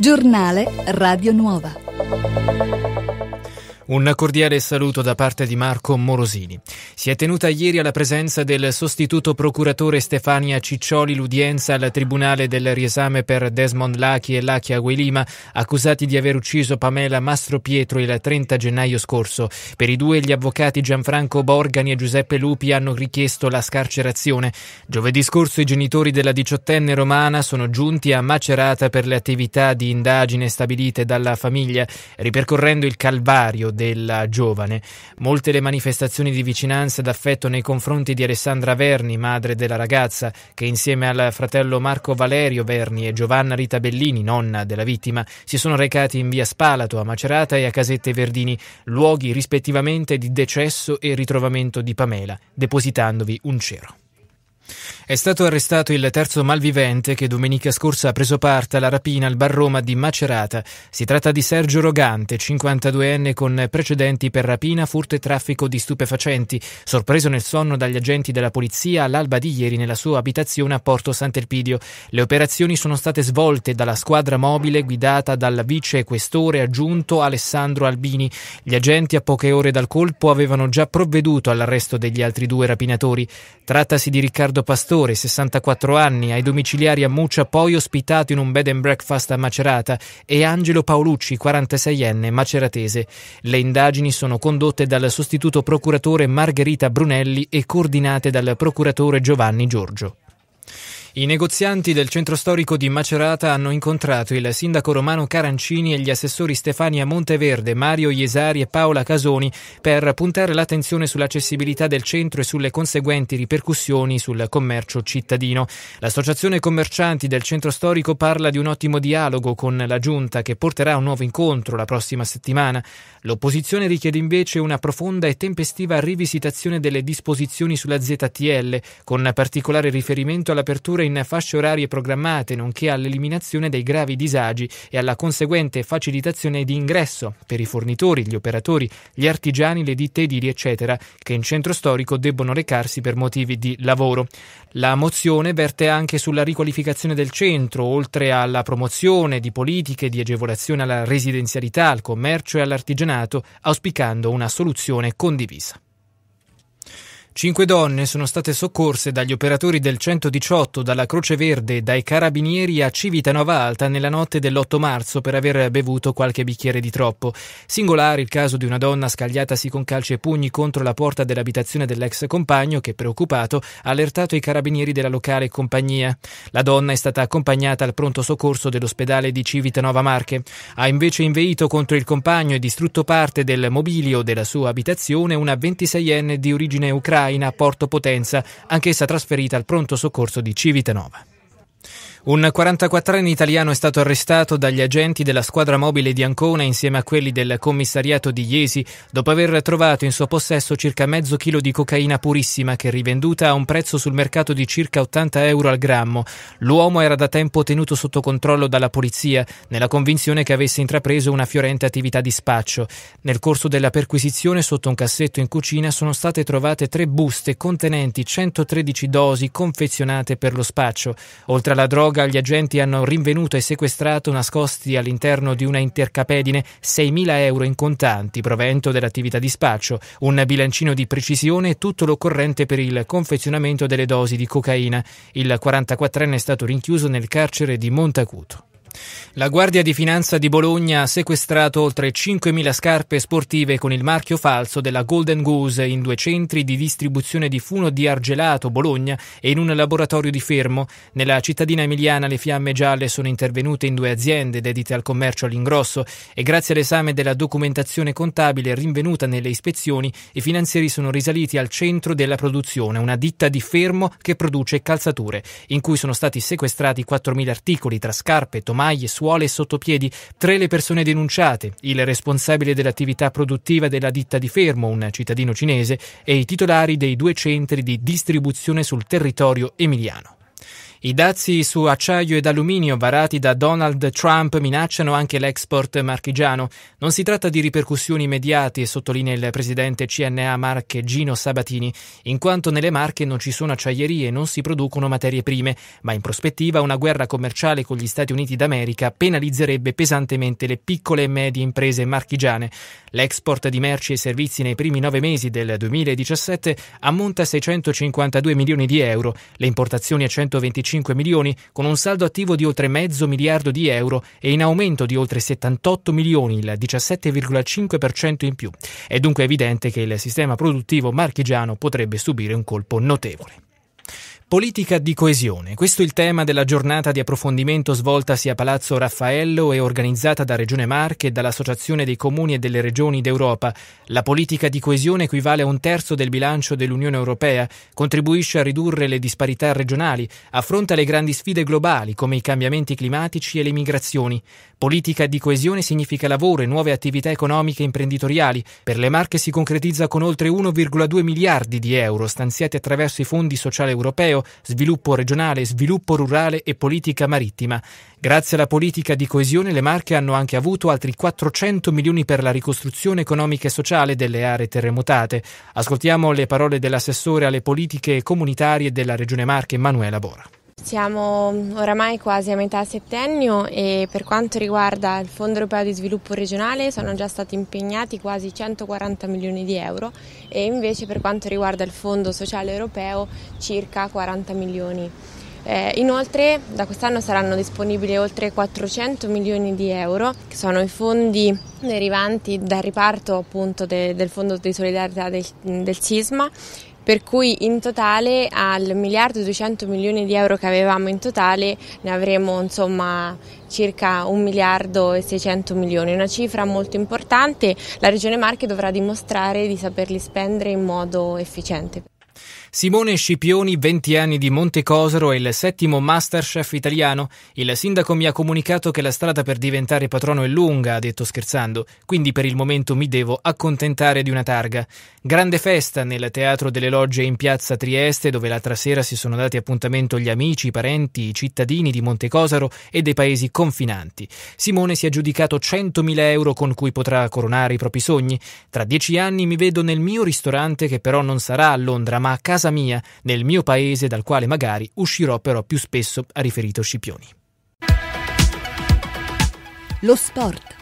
Giornale Radio Nuova. Un cordiale saluto da parte di Marco Morosini. Si è tenuta ieri alla presenza del sostituto procuratore Stefania Ciccioli l'udienza al Tribunale del Riesame per Desmond Lachi e Lachi Aguilima, accusati di aver ucciso Pamela Mastro Pietro il 30 gennaio scorso. Per i due gli avvocati Gianfranco Borgani e Giuseppe Lupi hanno richiesto la scarcerazione. Giovedì scorso i genitori della diciottenne romana sono giunti a Macerata per le attività di indagine stabilite dalla famiglia, ripercorrendo il calvario della giovane. Molte le manifestazioni di vicinanza e d'affetto nei confronti di Alessandra Verni, madre della ragazza, che insieme al fratello Marco Valerio Verni e Giovanna Rita Bellini, nonna della vittima, si sono recati in via Spalato, a Macerata e a Casette Verdini, luoghi rispettivamente di decesso e ritrovamento di Pamela, depositandovi un cero. È stato arrestato il terzo malvivente che domenica scorsa ha preso parte alla rapina al bar Roma di Macerata. Si tratta di Sergio Rogante, 52enne con precedenti per rapina, furto e traffico di stupefacenti, sorpreso nel sonno dagli agenti della polizia all'alba di ieri nella sua abitazione a Porto Sant'Elpidio. Le operazioni sono state svolte dalla squadra mobile guidata dal vice questore aggiunto Alessandro Albini. Gli agenti a poche ore dal colpo avevano già provveduto all'arresto degli altri due rapinatori. Trattasi di Riccardo Pastore pastore, 64 anni, ai domiciliari a Muccia, poi ospitato in un bed and breakfast a Macerata, e Angelo Paolucci, 46enne, maceratese. Le indagini sono condotte dal sostituto procuratore Margherita Brunelli e coordinate dal procuratore Giovanni Giorgio. I negozianti del centro storico di Macerata hanno incontrato il sindaco romano Carancini e gli assessori Stefania Monteverde, Mario Iesari e Paola Casoni per puntare l'attenzione sull'accessibilità del centro e sulle conseguenti ripercussioni sul commercio cittadino. L'associazione commercianti del centro storico parla di un ottimo dialogo con la giunta che porterà a un nuovo incontro la prossima settimana. L'opposizione richiede invece una profonda e tempestiva rivisitazione delle disposizioni sulla ZTL con particolare riferimento all'apertura misure in fasce orarie programmate, nonché all'eliminazione dei gravi disagi e alla conseguente facilitazione di ingresso per i fornitori, gli operatori, gli artigiani, le ditte edili, eccetera, che in centro storico debbono recarsi per motivi di lavoro. La mozione verte anche sulla riqualificazione del centro, oltre alla promozione di politiche di agevolazione alla residenzialità, al commercio e all'artigianato, auspicando una soluzione condivisa. Cinque donne sono state soccorse dagli operatori del 118, dalla Croce Verde e dai carabinieri a Civitanova Alta nella notte dell'8 marzo per aver bevuto qualche bicchiere di troppo. Singolare il caso di una donna scagliatasi con calci e pugni contro la porta dell'abitazione dell'ex compagno che, preoccupato, ha allertato i carabinieri della locale compagnia. La donna è stata accompagnata al pronto soccorso dell'ospedale di Civitanova Marche. Ha invece inveito contro il compagno e distrutto parte del mobilio della sua abitazione una 26enne di origine ucraina Ucraina, Porto Potenza, anch'essa trasferita al pronto soccorso di Civitanova. Un 44enne italiano è stato arrestato dagli agenti della squadra mobile di Ancona insieme a quelli del commissariato di Iesi dopo aver trovato in suo possesso circa mezzo chilo di cocaina purissima che è rivenduta a un prezzo sul mercato di circa 80 euro al grammo. L'uomo era da tempo tenuto sotto controllo dalla polizia nella convinzione che avesse intrapreso una fiorente attività di spaccio. Nel corso della perquisizione sotto un cassetto in cucina sono state trovate tre buste contenenti 113 dosi confezionate per lo spaccio. Oltre alla droga droga gli agenti hanno rinvenuto e sequestrato nascosti all'interno di una intercapedine 6.000 euro in contanti, provento dell'attività di spaccio, un bilancino di precisione e tutto l'occorrente per il confezionamento delle dosi di cocaina. Il 44enne è stato rinchiuso nel carcere di Montacuto. La Guardia di Finanza di Bologna ha sequestrato oltre 5.000 scarpe sportive con il marchio falso della Golden Goose in due centri di distribuzione di funo di Argelato, Bologna, e in un laboratorio di Fermo. Nella cittadina emiliana le fiamme gialle sono intervenute in due aziende dedite al commercio all'ingrosso e grazie all'esame della documentazione contabile rinvenuta nelle ispezioni i finanzieri sono risaliti al centro della produzione, una ditta di Fermo che produce calzature, in cui sono stati sequestrati 4.000 articoli tra scarpe, tomate, maglie, suole e sottopiedi, tre le persone denunciate, il responsabile dell'attività produttiva della ditta di Fermo, un cittadino cinese, e i titolari dei due centri di distribuzione sul territorio emiliano. I dazi su acciaio ed alluminio varati da Donald Trump minacciano anche l'export marchigiano. Non si tratta di ripercussioni immediate, sottolinea il presidente CNA Marche Gino Sabatini, in quanto nelle Marche non ci sono acciaierie e non si producono materie prime, ma in prospettiva una guerra commerciale con gli Stati Uniti d'America penalizzerebbe pesantemente le piccole e medie imprese marchigiane. L'export di merci e servizi nei primi nove mesi del 2017 ammonta a 652 milioni di euro, le importazioni a 125 105 milioni, con un saldo attivo di oltre mezzo miliardo di euro e in aumento di oltre 78 milioni, il 17,5% in più. È dunque evidente che il sistema produttivo marchigiano potrebbe subire un colpo notevole. Politica di coesione. Questo è il tema della giornata di approfondimento svoltasi a Palazzo Raffaello e organizzata da Regione Marche e dall'Associazione dei Comuni e delle Regioni d'Europa. La politica di coesione equivale a un terzo del bilancio dell'Unione Europea, contribuisce a ridurre le disparità regionali, affronta le grandi sfide globali come i cambiamenti climatici e le migrazioni. Politica di coesione significa lavoro e nuove attività economiche e imprenditoriali. Per le Marche si concretizza con oltre 1,2 miliardi di euro stanziati attraverso i fondi sociali europeo sviluppo regionale, sviluppo rurale e politica marittima. Grazie alla politica di coesione le Marche hanno anche avuto altri 400 milioni per la ricostruzione economica e sociale delle aree terremotate. Ascoltiamo le parole dell'assessore alle politiche comunitarie della Regione Marche Emanuela Bora. Siamo oramai quasi a metà settennio e per quanto riguarda il Fondo europeo di sviluppo regionale sono già stati impegnati quasi 140 milioni di euro e invece per quanto riguarda il Fondo sociale europeo circa 40 milioni. Eh, inoltre da quest'anno saranno disponibili oltre 400 milioni di euro, che sono i fondi derivanti dal riparto appunto de, del Fondo di solidarietà del, del SISMA per cui in totale al miliardo e 200 milioni di euro che avevamo in totale ne avremo insomma circa 1 miliardo e 600 milioni, una cifra molto importante, la Regione Marche dovrà dimostrare di saperli spendere in modo efficiente. Simone Scipioni, 20 anni di Montecosero e il settimo Masterchef italiano. Il sindaco mi ha comunicato che la strada per diventare patrono è lunga, ha detto scherzando, quindi per il momento mi devo accontentare di una targa. Grande festa nel Teatro delle Logge in piazza Trieste, dove l'altra sera si sono dati appuntamento gli amici, i parenti, i cittadini di Montecosero e dei paesi confinanti. Simone si è giudicato 100.000 euro con cui potrà coronare i propri sogni. Tra dieci anni mi vedo nel mio ristorante, che però non sarà a Londra, ma a casa casa mia, nel mio paese dal quale magari uscirò però più spesso, ha riferito Scipioni. Lo sport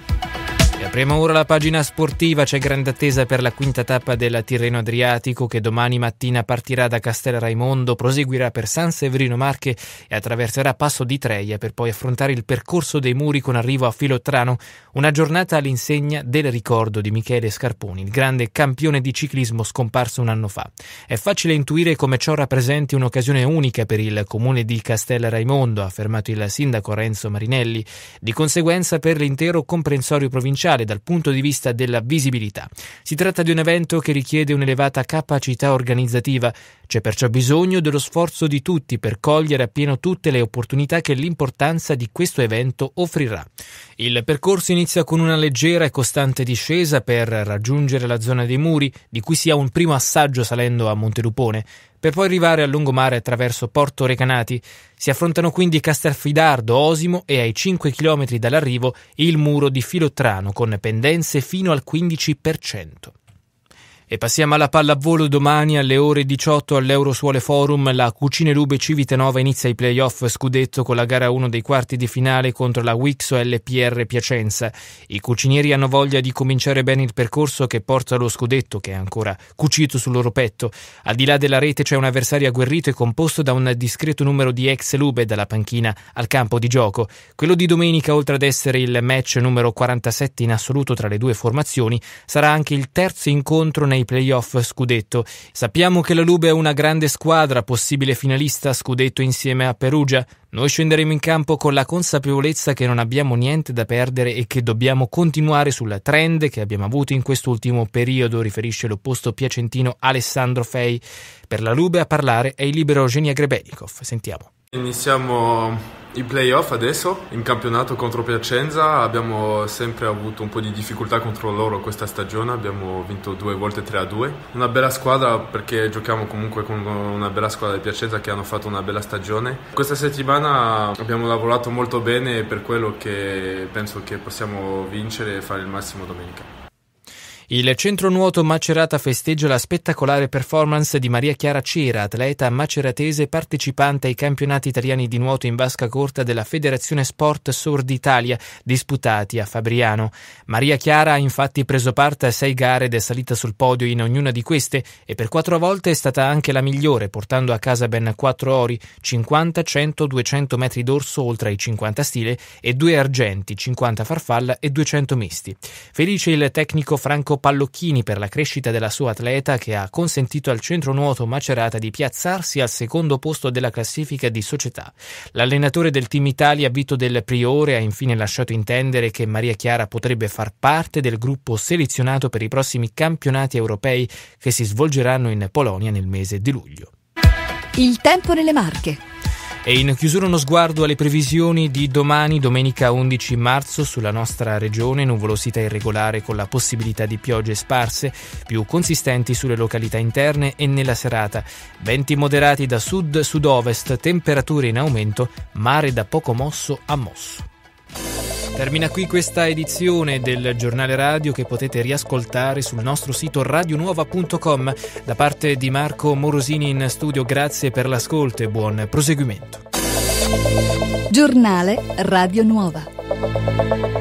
e apriamo ora la pagina sportiva, c'è grande attesa per la quinta tappa del Tirreno Adriatico che domani mattina partirà da Castel Raimondo, proseguirà per San Severino Marche e attraverserà Passo di Treia per poi affrontare il percorso dei muri con arrivo a Filottrano, una giornata all'insegna del ricordo di Michele Scarponi, il grande campione di ciclismo scomparso un anno fa. È facile intuire come ciò rappresenti un'occasione unica per il comune di Castel Raimondo, ha affermato il sindaco Renzo Marinelli, di conseguenza per l'intero comprensorio provinciale cruciale dal punto di vista della visibilità. Si tratta di un evento che richiede un'elevata capacità organizzativa, c'è perciò bisogno dello sforzo di tutti per cogliere appieno tutte le opportunità che l'importanza di questo evento offrirà. Il percorso inizia con una leggera e costante discesa per raggiungere la zona dei muri, di cui si ha un primo assaggio salendo a Montelupone per poi arrivare al lungomare attraverso Porto Recanati. Si affrontano quindi Castelfidardo, Osimo e ai 5 km dall'arrivo il muro di Filottrano con pendenze fino al 15%. E passiamo alla pallavolo domani alle ore 18 all'Eurosuole Forum. La Cucine Lube Civitanova inizia i playoff scudetto con la gara 1 dei quarti di finale contro la Wixo LPR Piacenza. I cucinieri hanno voglia di cominciare bene il percorso che porta allo scudetto, che è ancora cucito sul loro petto. Al di là della rete c'è un avversario agguerrito e composto da un discreto numero di ex Lube dalla panchina al campo di gioco. Quello di domenica, oltre ad essere il match numero 47 in assoluto tra le due formazioni, sarà anche il terzo incontro nei ai playoff scudetto. Sappiamo che la Lube è una grande squadra, possibile finalista scudetto insieme a Perugia. Noi scenderemo in campo con la consapevolezza che non abbiamo niente da perdere e che dobbiamo continuare sulla trend che abbiamo avuto in quest'ultimo periodo, riferisce l'opposto piacentino Alessandro Fei. Per la Lube a parlare è il libero Genia Grebenikov. Sentiamo. Iniziamo i playoff adesso in campionato contro Piacenza abbiamo sempre avuto un po' di difficoltà contro loro questa stagione abbiamo vinto due volte 3 a 2 una bella squadra perché giochiamo comunque con una bella squadra di Piacenza che hanno fatto una bella stagione questa settimana abbiamo lavorato molto bene per quello che penso che possiamo vincere e fare il massimo domenica il centro nuoto Macerata festeggia la spettacolare performance di Maria Chiara Cera, atleta maceratese partecipante ai campionati italiani di nuoto in vasca corta della Federazione Sport Sur Italia, disputati a Fabriano. Maria Chiara ha infatti preso parte a sei gare ed è salita sul podio in ognuna di queste e per quattro volte è stata anche la migliore, portando a casa ben quattro ori, 50, 100, 200 metri d'orso oltre ai 50 stile e due argenti, 50 farfalla e 200 misti. Felice il tecnico Franco Pallocchini per la crescita della sua atleta che ha consentito al centro nuoto Macerata di piazzarsi al secondo posto della classifica di società. L'allenatore del team Italia Vito del Priore ha infine lasciato intendere che Maria Chiara potrebbe far parte del gruppo selezionato per i prossimi campionati europei che si svolgeranno in Polonia nel mese di luglio. Il tempo nelle Marche. E in chiusura uno sguardo alle previsioni di domani, domenica 11 marzo, sulla nostra regione, nuvolosità irregolare con la possibilità di piogge sparse, più consistenti sulle località interne e nella serata. Venti moderati da sud-sud-ovest, temperature in aumento, mare da poco mosso a mosso. Termina qui questa edizione del giornale radio che potete riascoltare sul nostro sito radionuova.com. Da parte di Marco Morosini in studio, grazie per l'ascolto e buon proseguimento. Giornale Radio Nuova.